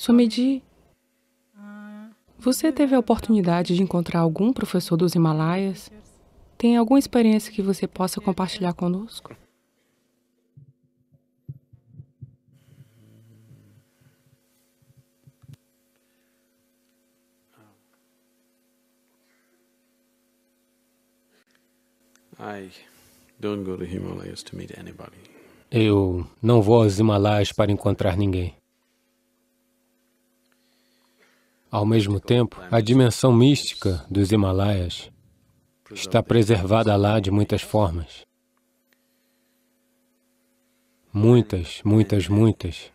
Sumidi, você teve a oportunidade de encontrar algum professor dos Himalaias? Tem alguma experiência que você possa compartilhar conosco? Eu não vou aos Himalaias para encontrar ninguém. Ao mesmo tempo, a dimensão mística dos Himalaias está preservada lá de muitas formas. Muitas, muitas, muitas.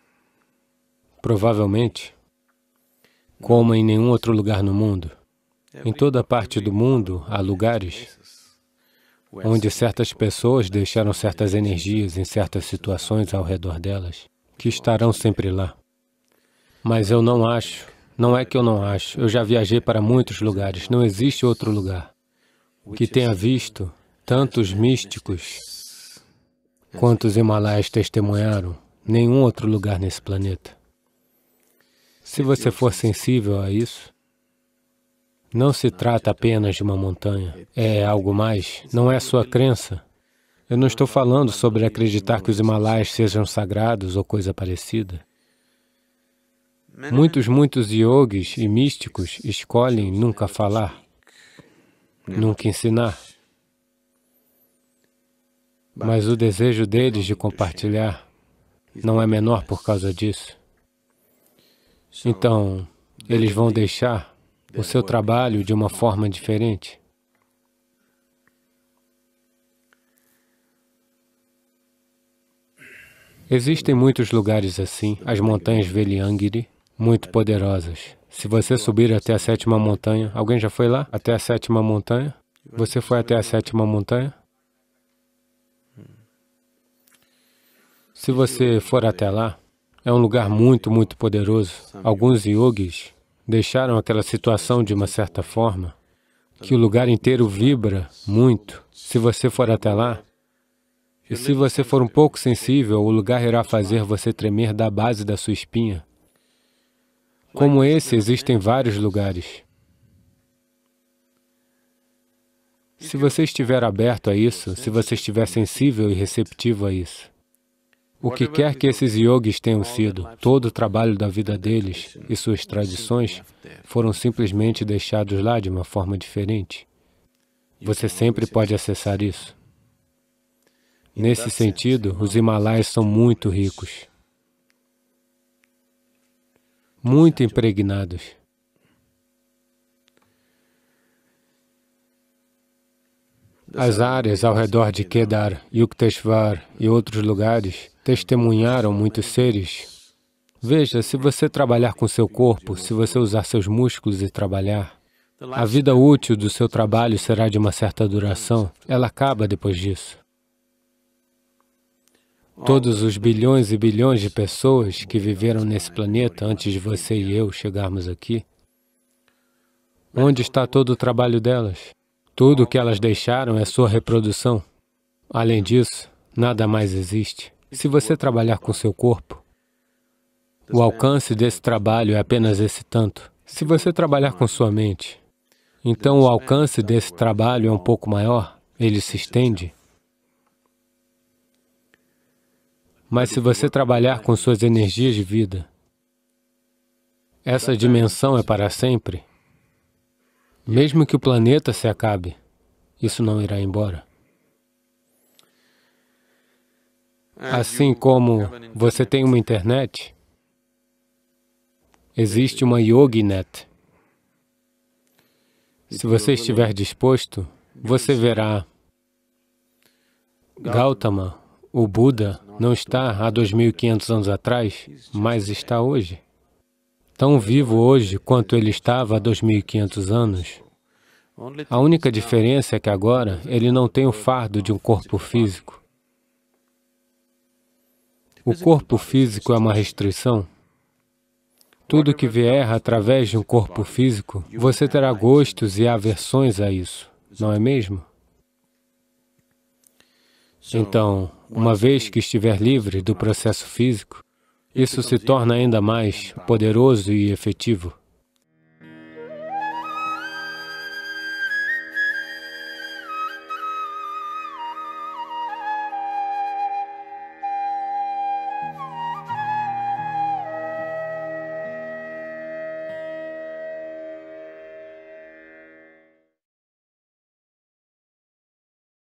Provavelmente, como em nenhum outro lugar no mundo. Em toda parte do mundo há lugares onde certas pessoas deixaram certas energias em certas situações ao redor delas, que estarão sempre lá. Mas eu não acho não é que eu não acho. Eu já viajei para muitos lugares. Não existe outro lugar que tenha visto tantos místicos quantos Himalaias testemunharam. Nenhum outro lugar nesse planeta. Se você for sensível a isso, não se trata apenas de uma montanha. É algo mais. Não é sua crença. Eu não estou falando sobre acreditar que os Himalaias sejam sagrados ou coisa parecida. Muitos, muitos yogis e místicos escolhem nunca falar, nunca ensinar. Mas o desejo deles de compartilhar não é menor por causa disso. Então, eles vão deixar o seu trabalho de uma forma diferente. Existem muitos lugares assim, as montanhas Veliangiri, muito é, poderosas. Se você subir até a sétima montanha, alguém já foi lá? Até a sétima montanha? Você foi até a sétima montanha? Hum. Se você for até lá, é um lugar é, muito, muito poderoso. Alguns yogis deixaram aquela situação de uma certa forma, tá que o lugar inteiro vibra muito. Se você for até lá, e se você for um pouco sensível, o lugar irá fazer você tremer da base da sua espinha. Como esse, existem vários lugares. Se você estiver aberto a isso, se você estiver sensível e receptivo a isso, o que quer que esses yogis tenham sido, todo o trabalho da vida deles e suas tradições foram simplesmente deixados lá de uma forma diferente. Você sempre pode acessar isso. Nesse sentido, os Himalaias são muito ricos muito impregnados. As áreas ao redor de Kedar, Yukteswar e outros lugares testemunharam muitos seres. Veja, se você trabalhar com seu corpo, se você usar seus músculos e trabalhar, a vida útil do seu trabalho será de uma certa duração. Ela acaba depois disso. Todos os bilhões e bilhões de pessoas que viveram nesse planeta antes de você e eu chegarmos aqui, onde está todo o trabalho delas? Tudo o que elas deixaram é sua reprodução. Além disso, nada mais existe. Se você trabalhar com seu corpo, o alcance desse trabalho é apenas esse tanto. Se você trabalhar com sua mente, então o alcance desse trabalho é um pouco maior, ele se estende Mas se você trabalhar com suas energias de vida, essa dimensão é para sempre. Mesmo que o planeta se acabe, isso não irá embora. Assim como você tem uma internet, existe uma YogiNet. Se você estiver disposto, você verá Gautama, o Buda, não está há 2.500 anos atrás, mas está hoje. Tão vivo hoje quanto ele estava há 2.500 anos. A única diferença é que agora ele não tem o fardo de um corpo físico. O corpo físico é uma restrição. Tudo que vier através de um corpo físico, você terá gostos e aversões a isso, não é mesmo? Então, então, uma vez que estiver livre do processo físico, isso se torna ainda mais poderoso e efetivo.